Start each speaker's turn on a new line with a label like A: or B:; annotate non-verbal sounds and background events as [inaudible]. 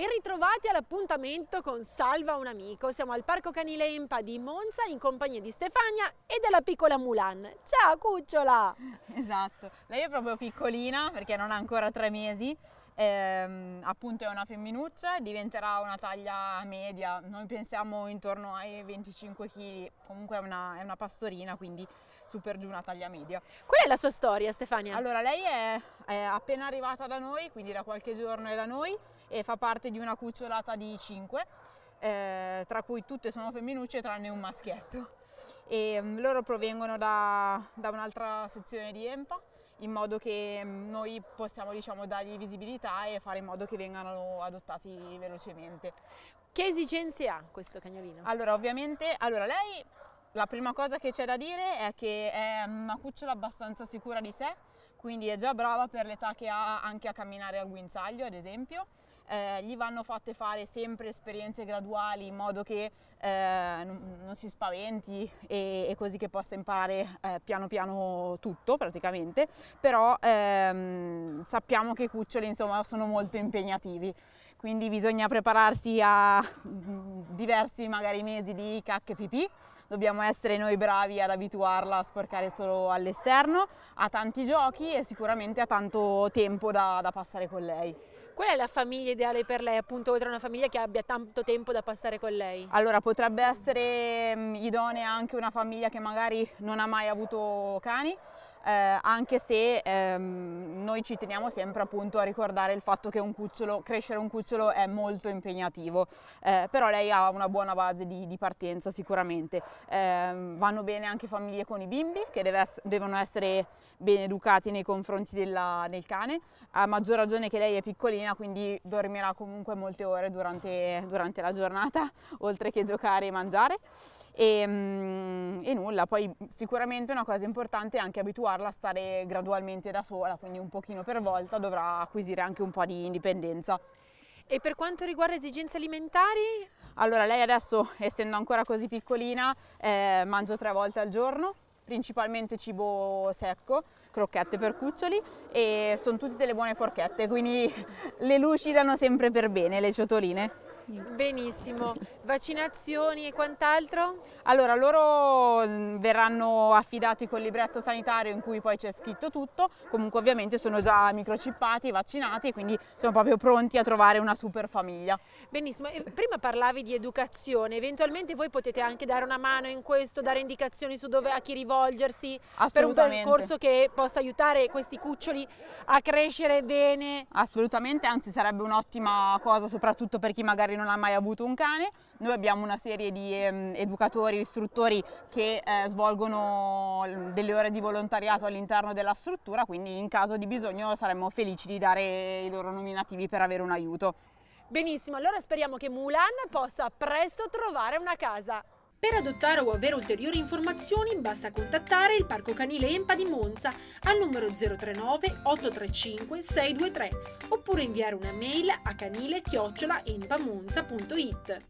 A: Ben ritrovati all'appuntamento con Salva un amico. Siamo al Parco Canile Empa di Monza in compagnia di
B: Stefania e della piccola Mulan. Ciao cucciola! Esatto, lei è proprio piccolina perché non ha ancora tre mesi ehm, appunto è una femminuccia, diventerà una taglia media, noi pensiamo intorno ai 25 kg, comunque è una, è una pastorina, quindi super giù una taglia media. Qual è la sua storia Stefania? Allora lei è, è appena arrivata da noi, quindi da qualche giorno è da noi e fa parte di una cucciolata di 5, eh, tra cui tutte sono femminucce tranne un maschietto. E, ehm, loro provengono da, da un'altra sezione di EMPA in modo che mm, noi possiamo diciamo, dargli visibilità e fare in modo che vengano adottati velocemente. Che esigenze ha questo cagnolino? Allora, ovviamente, allora lei la prima cosa che c'è da dire è che è una cucciola abbastanza sicura di sé, quindi è già brava per l'età che ha anche a camminare al guinzaglio, ad esempio eh, gli vanno fatte fare sempre esperienze graduali in modo che eh, non, non, si spaventi e, e, così che possa imparare eh, piano piano tutto praticamente, però ehm, sappiamo che i cuccioli insomma sono molto impegnativi quindi bisogna prepararsi a mm, diversi magari mesi di cacche pipì, dobbiamo essere noi bravi ad abituarla a sporcare solo all'esterno, a tanti giochi e sicuramente a tanto tempo da, da passare con lei. Qual è la famiglia ideale per lei, appunto, oltre a una
A: famiglia che abbia tanto tempo da passare con lei?
B: Allora, potrebbe essere mm, idonea anche una famiglia che magari non ha mai avuto cani, eh, anche se ehm, noi ci teniamo sempre appunto a ricordare il fatto che un cucciolo, crescere un cucciolo è molto impegnativo, eh, però lei ha una buona base di, di partenza sicuramente. Eh, vanno bene anche famiglie con i bimbi che deve, devono essere ben educati nei confronti della, del cane, a maggior ragione che lei è piccolina quindi dormirà comunque molte ore durante, durante la giornata, [laughs] oltre che giocare e mangiare. E, mm, e, nulla, poi sicuramente una cosa importante è anche abituarla a stare gradualmente da sola, quindi un pochino per volta dovrà acquisire anche un po' di indipendenza. E per quanto riguarda esigenze alimentari? Allora lei adesso, essendo ancora così piccolina, eh, mangio tre volte al giorno, principalmente cibo secco, crocchette per cuccioli e sono tutte delle buone forchette, quindi [laughs] le lucidano sempre per bene le ciotoline. Benissimo, vaccinazioni e quant'altro? Allora, loro mm, verranno affidati col libretto sanitario in cui poi c'è scritto tutto, comunque ovviamente sono già microchippati, vaccinati e quindi sono proprio pronti a trovare una super famiglia. Benissimo, e prima parlavi di educazione, eventualmente voi potete anche dare una mano in questo, dare indicazioni su dove, a chi rivolgersi per un percorso che possa aiutare questi cuccioli a crescere bene? Assolutamente, anzi sarebbe un'ottima cosa soprattutto per chi magari non non ha mai avuto un cane. Noi abbiamo una serie di eh, educatori, istruttori che eh, svolgono delle ore di volontariato all'interno della struttura, quindi in caso di bisogno saremmo felici di dare i loro nominativi per avere un aiuto. Benissimo, allora speriamo che Mulan possa presto trovare una casa. Per adottare o avere ulteriori
A: informazioni basta contattare il Parco Canile EMPA di Monza al numero 039 835 623 oppure inviare una mail a canile-empamonza.it.